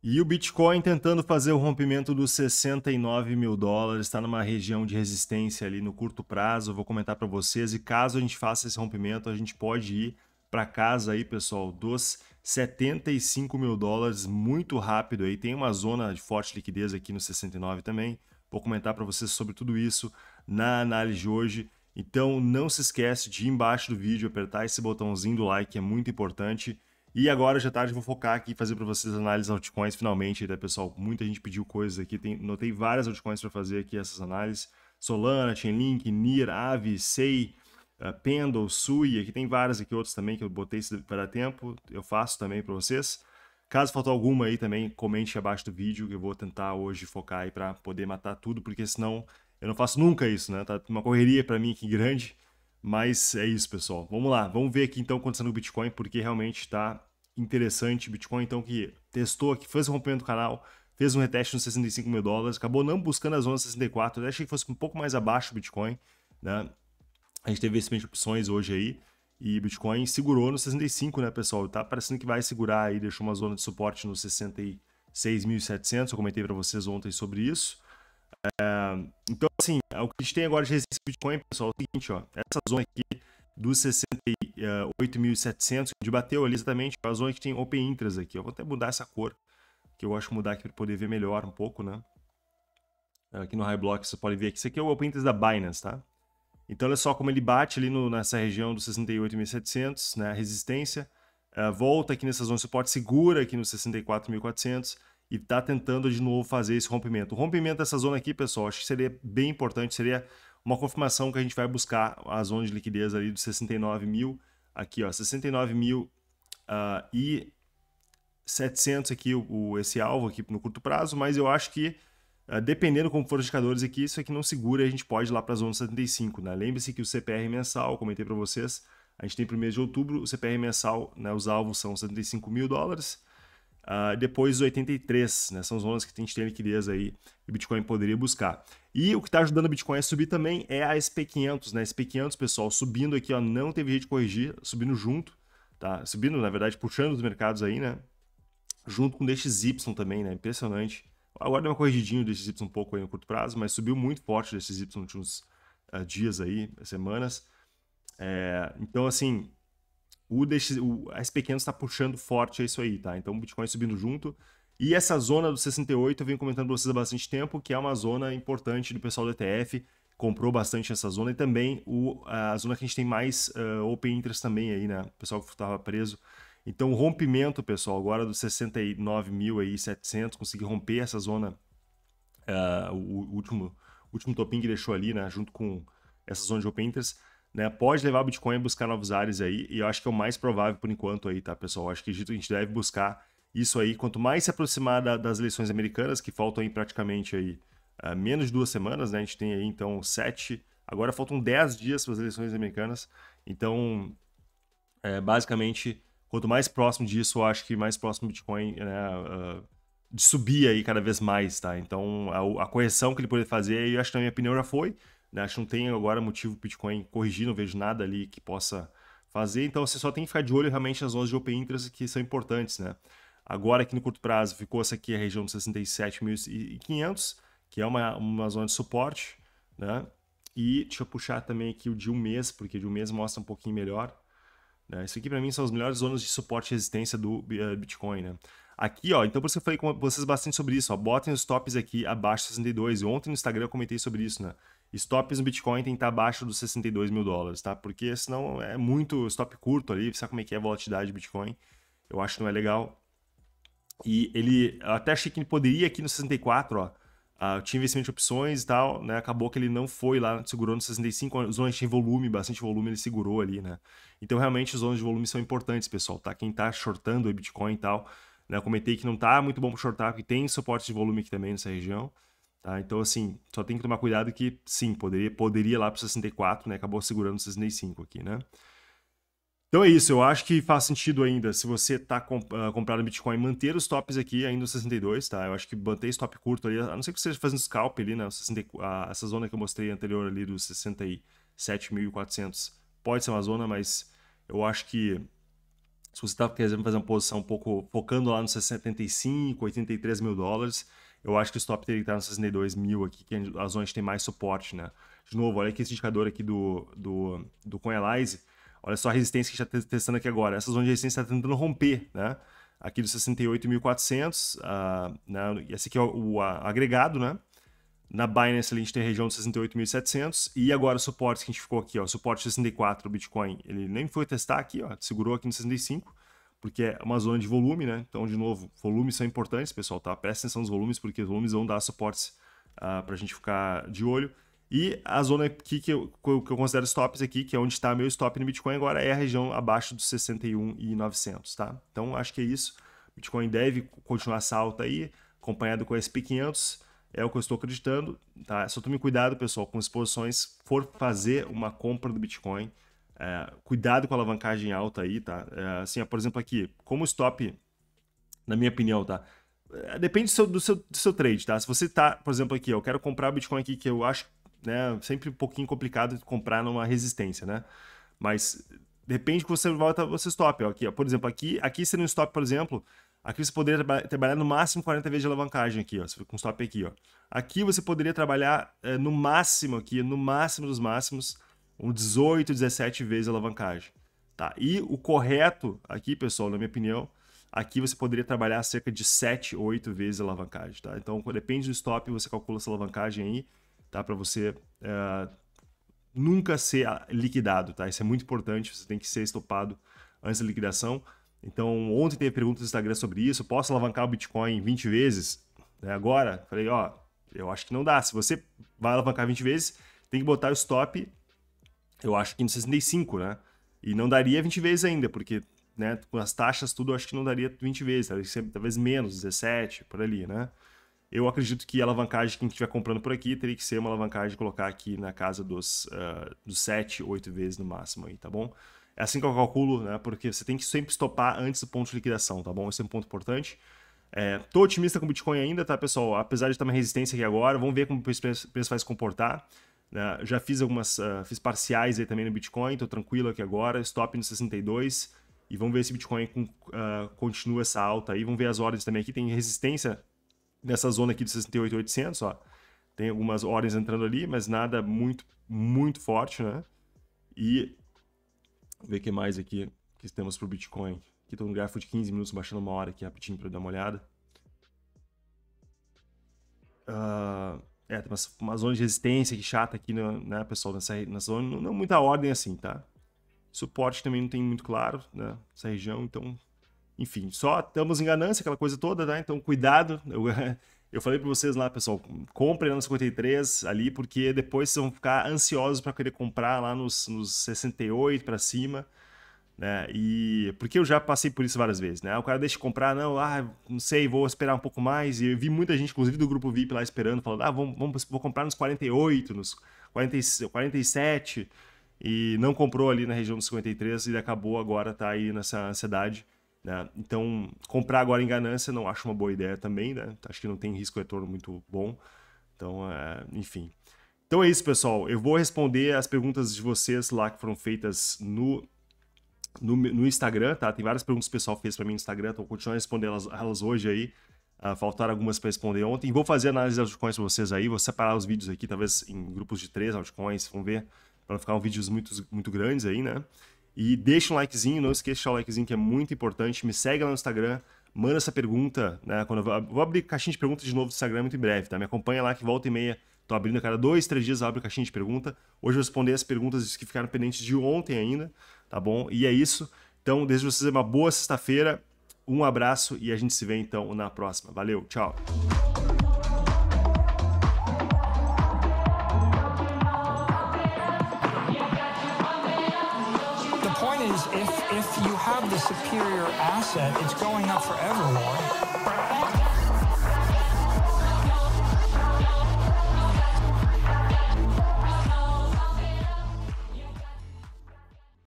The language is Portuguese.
E o Bitcoin tentando fazer o rompimento dos 69 mil dólares, está numa região de resistência ali no curto prazo. Eu vou comentar para vocês. E caso a gente faça esse rompimento, a gente pode ir para casa aí, pessoal, dos 75 mil dólares muito rápido aí. Tem uma zona de forte liquidez aqui no 69 também. Vou comentar para vocês sobre tudo isso na análise de hoje. Então não se esquece de ir embaixo do vídeo apertar esse botãozinho do like, é muito importante. E agora, já é tarde, vou focar aqui fazer para vocês análises altcoins, finalmente, né, pessoal? Muita gente pediu coisas aqui, tem, notei várias altcoins para fazer aqui essas análises. Solana, Chainlink, Nir, Aave, Sei, uh, Pendle, Sui, aqui tem várias aqui, outros também que eu botei se para dar tempo, eu faço também para vocês. Caso faltou alguma aí também, comente abaixo do vídeo, eu vou tentar hoje focar aí para poder matar tudo, porque senão eu não faço nunca isso, né? Tá uma correria para mim aqui grande. Mas é isso, pessoal. Vamos lá, vamos ver aqui então acontecendo no Bitcoin, porque realmente está interessante. Bitcoin, então, que testou aqui, fez o rompimento do canal, fez um reteste nos 65 mil dólares, acabou não buscando a zona 64. Eu achei que fosse um pouco mais abaixo o Bitcoin, né? A gente teve investimento de opções hoje aí. E Bitcoin segurou no 65, né, pessoal? Tá parecendo que vai segurar aí, deixou uma zona de suporte no 66.700. Eu comentei para vocês ontem sobre isso. É, então, assim, é o que a gente tem agora de resistência Bitcoin, pessoal, é o seguinte, ó. Essa zona aqui dos é, 68.700, gente bateu ali exatamente, a zona que tem Open Interest aqui. Eu vou até mudar essa cor, que eu acho mudar aqui para poder ver melhor um pouco, né? Aqui no High Block, vocês podem ver que isso aqui é o Open Interest da Binance, tá? Então, olha só como ele bate ali no, nessa região dos 68.700, né? A resistência. Uh, volta aqui nessa zona de suporte, segura aqui nos 64.400 e está tentando de novo fazer esse rompimento. O rompimento dessa zona aqui, pessoal, acho que seria bem importante, seria uma confirmação que a gente vai buscar a zona de liquidez ali dos 69 mil, aqui ó, 69 mil uh, e 700 aqui, o, esse alvo aqui no curto prazo, mas eu acho que uh, dependendo como for os indicadores aqui, isso aqui não segura e a gente pode ir lá para a zona 75, né? Lembre-se que o CPR mensal, comentei para vocês, a gente tem para o mês de outubro, o CPR mensal, né, os alvos são 75 mil dólares, Uh, depois os 83, né? São zonas que a gente tem liquidez aí e o Bitcoin poderia buscar. E o que está ajudando o Bitcoin a subir também é a SP500, né? SP500, pessoal, subindo aqui, ó, não teve jeito de corrigir, subindo junto, tá? Subindo, na verdade, puxando os mercados aí, né? Junto com o DXY também, né? Impressionante. Agora deu uma corrigidinha do DXY um pouco aí no curto prazo, mas subiu muito forte o DXY nos últimos uh, dias aí, semanas. É, então, assim, o, DX, o SP500 está puxando forte é isso aí, tá? Então o Bitcoin subindo junto. E essa zona do 68 eu venho comentando para vocês há bastante tempo, que é uma zona importante do pessoal do ETF, comprou bastante essa zona e também o, a zona que a gente tem mais uh, open interest também aí, né? O pessoal que estava preso. Então, o rompimento, pessoal, agora dos 69.700, consegui romper essa zona, uh, o, o último, último topinho que deixou ali, né? Junto com essa zona de open interest. Né? Pode levar o Bitcoin a buscar novos ares aí, e eu acho que é o mais provável por enquanto aí, tá, pessoal? Eu acho que a gente deve buscar isso aí. Quanto mais se aproximar da, das eleições americanas, que faltam aí praticamente aí, uh, menos de duas semanas, né? A gente tem aí então sete, agora faltam dez dias para as eleições americanas. Então, é, basicamente, quanto mais próximo disso, eu acho que mais próximo o Bitcoin né, uh, de subir aí cada vez mais, tá? Então, a, a correção que ele poderia fazer, eu acho que na minha opinião já foi. Né? Acho que não tem agora motivo o Bitcoin corrigir, não vejo nada ali que possa fazer. Então você só tem que ficar de olho realmente nas zonas de open interest que são importantes. Né? Agora aqui no curto prazo ficou essa aqui a região de 67.500, que é uma, uma zona de suporte. Né? E deixa eu puxar também aqui o de um mês, porque de um mês mostra um pouquinho melhor. Né? Isso aqui para mim são as melhores zonas de suporte e resistência do uh, Bitcoin. Né? Aqui, ó, então por isso eu falei com vocês bastante sobre isso. Ó, botem os tops aqui abaixo de 62. E ontem no Instagram eu comentei sobre isso, né? stops no Bitcoin tem que estar abaixo dos 62 mil dólares, tá? Porque senão é muito stop curto ali, sabe como é que é a volatilidade do Bitcoin? Eu acho que não é legal. E ele, eu até achei que ele poderia aqui no 64, ó. Uh, tinha investimento de opções e tal, né? Acabou que ele não foi lá, segurou no 65, as zonas tinha volume, bastante volume, ele segurou ali, né? Então, realmente, as zonas de volume são importantes, pessoal, tá? Quem tá shortando o Bitcoin e tal, né? Eu comentei que não tá muito bom para shortar, porque tem suporte de volume aqui também nessa região. Tá? Então, assim, só tem que tomar cuidado que, sim, poderia, poderia lá para 64, né? Acabou segurando 65 aqui, né? Então é isso, eu acho que faz sentido ainda, se você está comp uh, Bitcoin, manter os tops aqui ainda no 62, tá? Eu acho que manter esse top curto ali, a não ser que você esteja fazendo scalp ali, né? A, essa zona que eu mostrei anterior ali dos 67.400 pode ser uma zona, mas eu acho que se você está querendo fazer uma posição um pouco focando lá nos 75, 83 mil dólares, eu acho que o stop teria que estar nos 62 mil aqui, que as onde tem mais suporte, né? De novo, olha aqui esse indicador aqui do, do, do CoinAlyze. Olha só a resistência que a gente está testando aqui agora. Essa zona de resistência está tentando romper, né? Aqui dos 68.400, uh, ah, né? esse aqui é o, o a, agregado, né? Na Binance a gente tem a região de 68.700 e agora suportes que a gente ficou aqui, ó, suporte 64 do Bitcoin, ele nem foi testar aqui, ó, segurou aqui no 65 porque é uma zona de volume, né? Então, de novo, volumes são importantes, pessoal, tá? Presta atenção nos volumes, porque os volumes vão dar suportes uh, ah, para a gente ficar de olho. E a zona aqui que eu, que eu considero stops aqui, que é onde está meu stop no Bitcoin agora, é a região abaixo dos 61.900, tá? Então, acho que é isso. Bitcoin deve continuar essa alta aí, acompanhado com o SP500, é o que eu estou acreditando, tá? Só tome cuidado, pessoal, com as posições, for fazer uma compra do Bitcoin, é, cuidado com a alavancagem alta aí, tá? É, assim, ó, por exemplo, aqui, como stop, na minha opinião, tá? É, depende do seu, do, seu, do seu trade, tá? Se você tá, por exemplo, aqui, eu quero comprar Bitcoin aqui, que eu acho né, sempre um pouquinho complicado comprar numa resistência, né? Mas depende que você volta, você stop, ó, aqui, ó. Por exemplo, aqui, aqui seria um stop, por exemplo, Aqui você poderia trabalhar no máximo 40 vezes de alavancagem aqui, ó, com stop aqui, ó. Aqui você poderia trabalhar é, no máximo aqui, no máximo dos máximos, um 18, 17 vezes a alavancagem. Tá? E o correto aqui, pessoal, na minha opinião, aqui você poderia trabalhar cerca de 7, 8 vezes a alavancagem. Tá? Então, depende do stop, você calcula essa alavancagem aí, tá? para você eh, nunca ser ah, liquidado. Tá? Isso é muito importante, você tem que ser estopado antes da liquidação. Então, ontem teve perguntas no Instagram sobre isso. Posso alavancar o Bitcoin 20 vezes? É, agora, falei, ó, eu acho que não dá. Se você vai alavancar 20 vezes, tem que botar o stop eu acho que 65, né? E não daria 20 vezes ainda, porque né, com as taxas tudo, eu acho que não daria 20 vezes, talvez, talvez menos, 17, por ali, né? Eu acredito que a alavancagem, gente estiver comprando por aqui, teria que ser uma alavancagem de colocar aqui na casa dos, uh, dos 7, 8 vezes no máximo aí, tá bom? É assim que eu calculo, né? Porque você tem que sempre estopar antes do ponto de liquidação, tá bom? Esse é um ponto importante. É, tô otimista com o Bitcoin ainda, tá, pessoal? Apesar de estar uma resistência aqui agora, vamos ver como o preço vai se comportar. Né? Já fiz algumas, uh, fiz parciais aí também no Bitcoin, estou tranquilo aqui agora, stop no 62 e vamos ver se o Bitcoin com, uh, continua essa alta aí, vamos ver as ordens também aqui, tem resistência nessa zona aqui de 68.800, ó. Tem algumas ordens entrando ali, mas nada muito, muito forte, né? E ver o que mais aqui que temos para o Bitcoin. Aqui estou no gráfico de 15 minutos, baixando uma hora aqui rapidinho para dar uma olhada. Uh, é, tem uma zona de resistência que chata aqui, no, né, pessoal, nessa, nessa zona. Não, não muita ordem assim, tá? Suporte também não tem muito claro, né? região, então... Enfim, só estamos em ganância, aquela coisa toda, né? Então, cuidado. Eu, eu falei para vocês lá, pessoal, comprem nos 53 ali, porque depois vocês vão ficar ansiosos para querer comprar lá nos, nos 68 para cima né? E porque eu já passei por isso várias vezes, né? O cara deixa de comprar, não, ah, não sei, vou esperar um pouco mais. E eu vi muita gente, inclusive do grupo VIP lá esperando, falando, ah, vamos, vamos vou comprar nos 48, nos 40, 47 e não comprou ali na região dos 53 e acabou agora tá aí nessa ansiedade, né? Então, comprar agora em ganância não acho uma boa ideia também, né? Acho que não tem risco retorno muito bom. Então, é, enfim. Então é isso, pessoal. Eu vou responder as perguntas de vocês lá que foram feitas no no, no, Instagram, tá? Tem várias perguntas que o pessoal fez para mim no Instagram, então vou continuar respondendo elas, elas hoje aí. Uh, faltaram algumas para responder ontem. Vou fazer análise das altcoins para vocês aí. Vou separar os vídeos aqui, talvez em grupos de três altcoins. Vamos ver. Para não ficar um vídeos muito, muito grandes aí, né? E deixa um likezinho. Não esqueça de deixar o likezinho que é muito importante. Me segue lá no Instagram. Manda essa pergunta, né? Quando eu vou abrir caixinha de perguntas de novo no Instagram muito em breve, tá? Me acompanha lá que volta e meia Estou abrindo a cada dois, três dias, abro a caixinha de pergunta. Hoje eu respondi as perguntas que ficaram pendentes de ontem ainda, tá bom? E é isso. Então, desejo vocês uma boa sexta-feira, um abraço e a gente se vê então na próxima. Valeu, tchau! if you have the superior asset, it's going up for everyone.